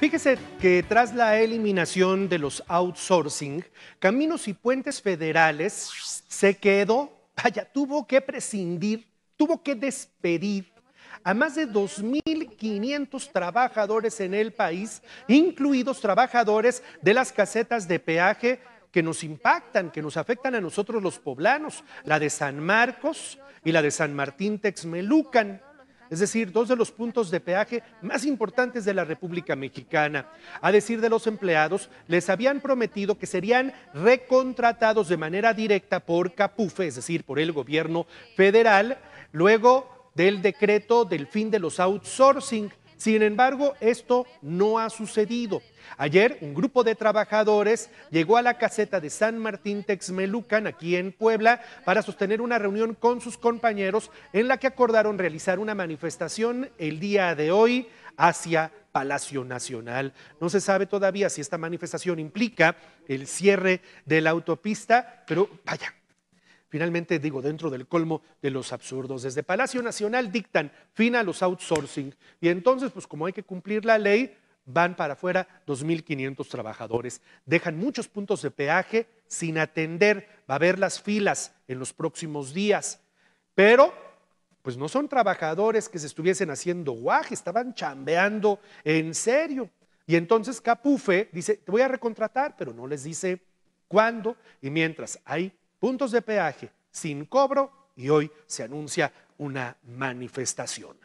Fíjese que tras la eliminación de los outsourcing, Caminos y Puentes Federales se quedó, vaya, tuvo que prescindir, tuvo que despedir a más de 2.500 trabajadores en el país, incluidos trabajadores de las casetas de peaje que nos impactan, que nos afectan a nosotros los poblanos, la de San Marcos y la de San Martín Texmelucan es decir, dos de los puntos de peaje más importantes de la República Mexicana. A decir de los empleados, les habían prometido que serían recontratados de manera directa por CAPUFE, es decir, por el gobierno federal, luego del decreto del fin de los outsourcing sin embargo, esto no ha sucedido. Ayer, un grupo de trabajadores llegó a la caseta de San Martín Texmelucan, aquí en Puebla, para sostener una reunión con sus compañeros en la que acordaron realizar una manifestación el día de hoy hacia Palacio Nacional. No se sabe todavía si esta manifestación implica el cierre de la autopista, pero vaya, Finalmente, digo, dentro del colmo de los absurdos, desde Palacio Nacional dictan fin a los outsourcing y entonces, pues como hay que cumplir la ley, van para afuera 2.500 trabajadores. Dejan muchos puntos de peaje sin atender, va a haber las filas en los próximos días, pero pues no son trabajadores que se estuviesen haciendo guaje, estaban chambeando en serio. Y entonces Capufe dice, te voy a recontratar, pero no les dice cuándo. Y mientras hay puntos de peaje sin cobro y hoy se anuncia una manifestación.